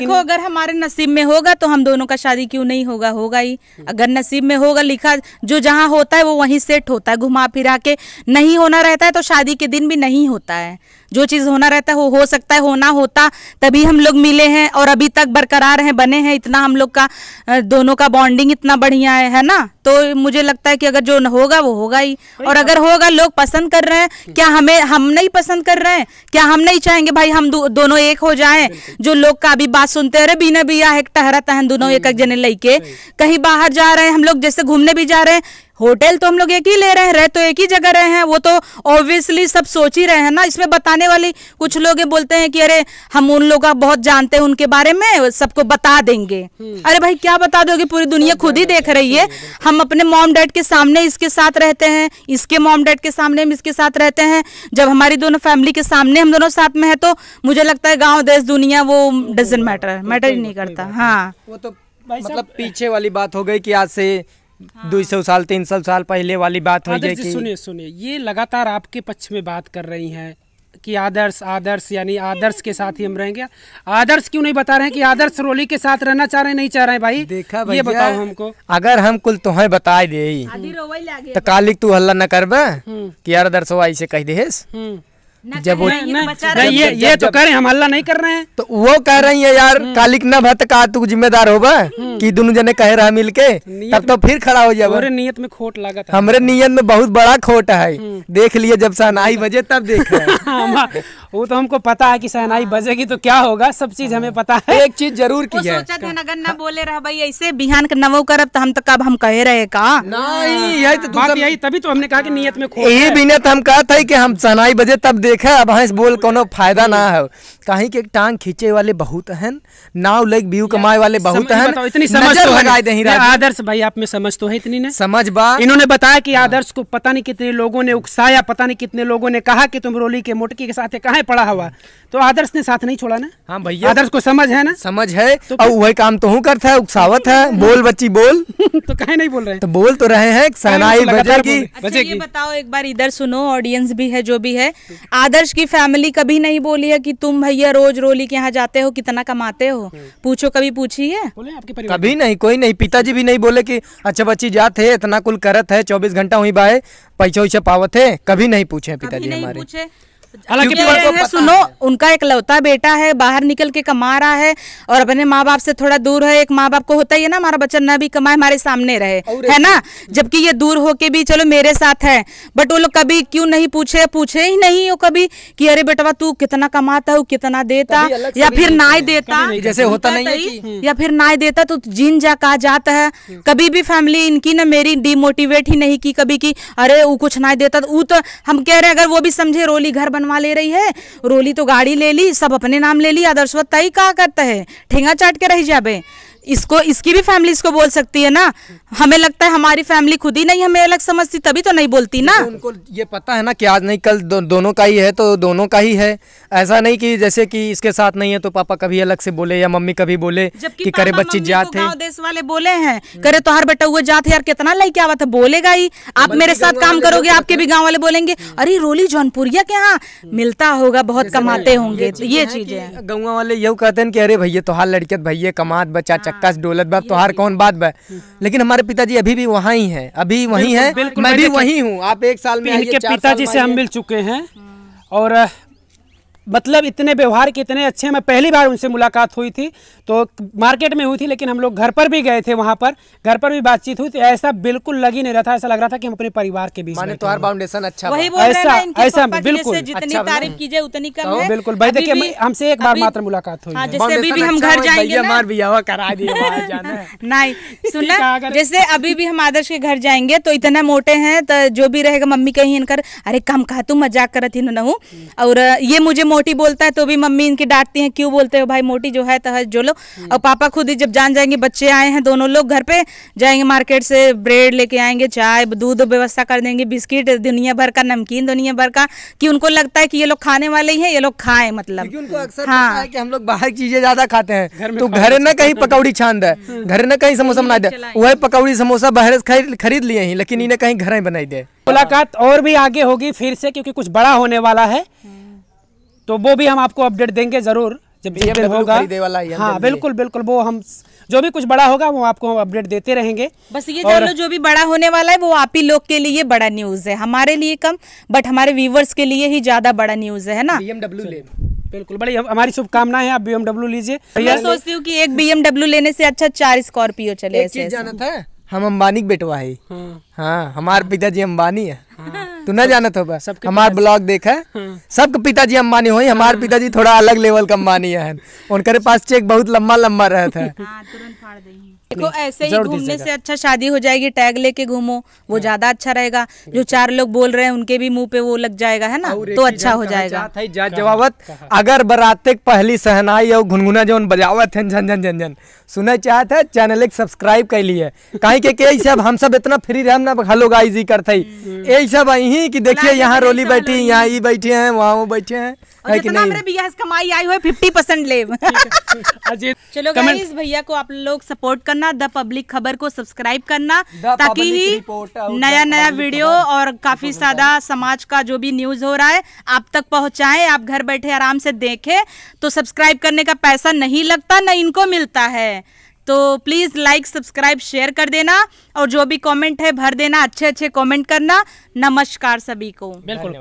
देखो अगर हमारे नसीब में होगा तो हम दोनों का शादी क्यों नहीं होगा होगा ही अगर नसीब में होगा लिखा जो जहाँ होता है वो वहीं सेट होता है घुमा फिरा के नहीं होना रहता है तो शादी के दिन भी नहीं होता है जो चीज़ होना रहता है वो हो सकता है होना होता तभी हम लोग मिले हैं और अभी तक बरकरार हैं बने हैं इतना हम लोग का दोनों का बॉन्डिंग इतना बढ़िया है है ना तो मुझे लगता है कि अगर जो होगा वो होगा ही और तो। अगर होगा लोग पसंद कर रहे हैं क्या हमें हम नहीं पसंद कर रहे हैं क्या हम नहीं चाहेंगे भाई हम दोनों एक हो जाए जो लोग का अभी बात सुनते रहे बिना बिया है टहरा तहन दोनों एक एक हम्म, जने लेके कहीं बाहर जा रहे हैं हम लोग जैसे घूमने भी जा रहे हैं होटल तो हम लोग एक ही ले रहे हैं रह तो एक ही जगह रहे हैं वो तो ऑब्वियसली सब सोच ही रहे हैं ना इसमें बताने वाली कुछ लोग बोलते हैं कि अरे हम उन लोग बहुत जानते हैं उनके बारे में सबको बता देंगे हम्म। अरे भाई क्या बता दोगे पूरी दुनिया खुद ही देख रही है हम अपने मॉम डैड के सामने इसके साथ रहते हैं इसके मॉम डैड के सामने हम इसके साथ रहते हैं जब हमारी दोनों फैमिली के सामने हम दोनों साथ में है तो मुझे लगता है गाँव देश दुनिया वो डजेंट मैटर मैटर ही नहीं करता हाँ वो तो मतलब पीछे वाली बात हो गई कि आज से हाँ। दो सौ साल तीन सौ साल पहले वाली बात हो गई सुनिए सुनिए ये लगातार आपके पक्ष में बात कर रही हैं कि आदर्श आदर्श यानी आदर्श के साथ ही हम रहेंगे आदर्श क्यों नहीं बता रहे हैं कि आदर्श रोली के साथ रहना चाह रहे नहीं चाह रहे भाई देखा भाई ये बताओ हमको अगर हम कुल तुम्हें बता दे तो कालिक तू हल्ला न करबे हम्म। कि आदर्श ऐसे कह देस हम्म। जब वो तो ये ये तो कह रहे हैं हम हल्ला नहीं कर रहे हैं तो वो कह रही है यार हम्म। कालिक न भत का तू जिम्मेदार होगा हम्म। कि दोनों जने कह रहा मिलके तो तब तो फिर खड़ा हो जाए हमारे नियत में खोट लगा था हमारे नियत में बहुत बड़ा खोट है हम्म। देख लिए जब सहनाई बजे तब देख हाँ, वो तो हमको पता है कि सहनाई हाँ। बजेगी तो क्या होगा सब चीज हमें हाँ। पता है एक चीज जरूर की है अगर न बोले रहा भाई ऐसे बिहान नवो करब तो हम तो कब हम कह रहे का नहीं यही तो यही तभी तो हमने कहा कि नियत में खोट यही बिना हम कहा था कि हम सहनाई बजे तब देख देखा है भैंस बोल कोनो फायदा ना है कहीं के टांग खींचे वाले बहुत हैं नाव लेग व्यू कमाए वाले बहुत हैं इतनी समझ तो है दे आदर्श भाई आप में समझ तो है इतनी ने समझ बा इन्होंने बताया कि हाँ। आदर्श को पता नहीं कितने लोगों ने उकसाया पता नहीं कितने लोगों ने कहा कि तुम रोली के मोटकी के साथ कहा पड़ा हुआ तो आदर्श ने साथ नहीं छोड़ा ना हाँ भैया आदर्श को समझ है ना समझ है और तो वही काम तो हूँ करता है उकसावत है बोल बच्ची बोल तो कहे नहीं बोल रहे तो बोल तो रहे हैं सहनाई तो अच्छा, बजेगी बताओ एक बार इधर सुनो ऑडियंस भी है जो भी है आज आदर्श की फैमिली कभी नहीं बोली है कि तुम भैया रोज रोली के यहाँ जाते हो कितना कमाते हो हम्म। पूछो कभी पूछी है कभी नहीं कोई नहीं पिताजी भी नहीं बोले की अच्छा बच्ची जाते है इतना कुल करत है चौबीस घंटा वही बाय पैसा वैसा पावत है कभी नहीं पूछे पिताजी हमारे पूछे हालांकि सुनो उनका एक लौता बेटा है बाहर निकल के कमा रहा है और अपने माँ बाप से थोड़ा दूर है एक माँ बाप को होता ही है ना हमारा बच्चा ना भी कमाए हमारे सामने रहे है ना जबकि ये दूर होके भी चलो मेरे साथ है बट वो लोग कभी क्यों नहीं पूछे पूछे ही नहीं वो कभी कि अरे बेटवा तू कितना कमाता हो कितना देता या फिर ना देता जैसे होता नहीं या फिर ना देता तो जिन जा कहा जाता है हम्म। कभी भी फैमिली इनकी ना मेरी डिमोटिवेट ही नहीं की कभी की अरे वो कुछ ना देता तो वो तो हम कह रहे हैं अगर वो भी समझे रोली घर बनवा बनवा ले रही है रोली तो गाड़ी ले ली सब अपने नाम ले ली आदर्शवत तई का करता है ठेंगा चाट के रह जाबे इसको इसकी भी फैमिली इसको बोल सकती है ना हमें लगता है हमारी फैमिली खुद ही नहीं हमें अलग समझती तभी तो नहीं बोलती ना तो उनको ये पता है ना कि आज नहीं कल दो, दोनों का ही है तो दोनों का ही है ऐसा नहीं कि जैसे कि इसके साथ नहीं है तो पापा कभी अलग से बोले या मम्मी कभी बोले कि करे बच्ची जात है देश वाले बोले हैं करे तो हर बेटा हुआ जात है यार कितना लेके आवा था बोलेगा ही आप मेरे साथ काम करोगे आपके तो भी गाँव वाले बोलेंगे अरे रोली जौनपुरिया के यहाँ मिलता होगा बहुत कमाते होंगे ये चीजें गाँव वाले यू कहते हैं कि अरे भैया तो हाल लड़के भैया कमात बच्चा हाँ। अक्काश डोलत बा तोहार कौन बात बा लेकिन हमारे पिताजी अभी भी वहाँ ही है अभी वही है मैं भी वही हूँ आप एक साल में पिताजी से हम मिल चुके हैं और मतलब इतने व्यवहार के इतने अच्छे मैं पहली बार उनसे मुलाकात हुई थी तो मार्केट में हुई थी लेकिन हम लोग घर पर भी गए थे वहाँ पर घर पर भी बातचीत हुई थी ऐसा बिल्कुल लग ही नहीं रहा था ऐसा लग रहा था कि हम अपने परिवार के बीच फाउंडेशन तो अच्छा वही बोल ऐसा रहे ऐसा बिल्कुल जितनी अच्छा तारीफ कीजिए उतनी कम तो है बिल्कुल भाई देखिए हमसे एक बार मात्र मुलाकात हुई हाँ, अभी भी हम अच्छा घर जाएंगे मार बिया करा नहीं सुनना जैसे अभी भी हम आदर्श के घर जाएंगे तो इतना मोटे हैं तो जो भी रहेगा मम्मी कहीं इनकर अरे कम कहा तू मजाक करत ही न और ये मुझे मोटी बोलता है तो भी मम्मी इनकी डांटती है क्यों बोलते हो भाई मोटी जो है तह जो लो हम्म। और पापा खुद ही जब जान जाएंगे बच्चे आए हैं दोनों लोग घर पे जाएंगे मार्केट से ब्रेड लेके आएंगे चाय दूध व्यवस्था कर देंगे बिस्किट दुनिया भर का नमकीन दुनिया भर का कि उनको लगता है कि ये लोग खाने वाले ही है ये लोग खाए मतलब उनको अक्सर हाँ है कि हम लोग बाहर की चीजें ज्यादा खाते हैं तो घर न कहीं पकौड़ी छान दे हम्म। घर न कहीं समोसा बना दे वही पकौड़ी समोसा बाहर खरीद लिए लेकिन इन्हें कहीं घर बनाई दे मुलाकात और भी आगे होगी फिर से क्योंकि कुछ बड़ा होने वाला है हम्म। तो वो भी हम आपको अपडेट देंगे ज़रूर जब जिस होगा वाला हाँ बिल्कुल बिल्कुल वो हम जो भी कुछ बड़ा होगा वो आपको हम अपडेट देते रहेंगे बस ये जान लो जो भी बड़ा होने वाला है वो आप ही लोग के लिए बड़ा न्यूज है हमारे लिए कम बट हमारे व्यूवर्स के लिए ही ज्यादा बड़ा न्यूज है ना बीएमडब्ल्यू ले बिल्कुल बड़ी हमारी शुभकामनाएं आप बीएमडब्ल्यू लीजिए मैं सोचती हूँ की एक बीएमडब्ल्यू लेने से अच्छा चार स्कॉर्पियो चले जाना था हम अम्बानी बेटवा है हाँ। हाँ, हमारे पिताजी अम्बानी है हाँ। तू न जानत हो हमार ब्लॉग है हाँ। सबके पिताजी अम्बानी हो हमारे हाँ। पिताजी थोड़ा अलग लेवल का अम्बानी है उनके पास चेक बहुत लम्बा लम्बा रहता है देखो ऐसे ही घूमने से अच्छा शादी हो जाएगी टैग लेके घूमो वो हाँ। ज्यादा अच्छा रहेगा जो तो- चार लोग बोल रहे हैं उनके भी मुंह पे वो लग जाएगा है ना तो अच्छा हो जाएगा जवाबत अगर बराते पहली सहनाई और घुनगुना जो बजावत है झन झन झन झन सुने चाहते है चैनल एक सब्सक्राइब कर लिए कहीं के के सब हम सब इतना फ्री रहे ना हेलो गाइज ही करते यही सब यही की देखिये यहाँ रोली बैठी यहाँ ई बैठे हैं वहाँ वो बैठे हैं है भैया कमाई आई हुई फिफ्टी परसेंट ले चलो भैया को आप लोग सपोर्ट करना करना द पब्लिक खबर को सब्सक्राइब करना ताकि ही नया नया वीडियो और काफी सारा समाज का जो भी न्यूज हो रहा है आप तक पहुंचाएं आप घर बैठे आराम से देखें तो सब्सक्राइब करने का पैसा नहीं लगता ना इनको मिलता है तो प्लीज़ लाइक सब्सक्राइब शेयर कर देना और जो भी कमेंट है भर देना अच्छे अच्छे कमेंट करना नमस्कार सभी को बिल्कुल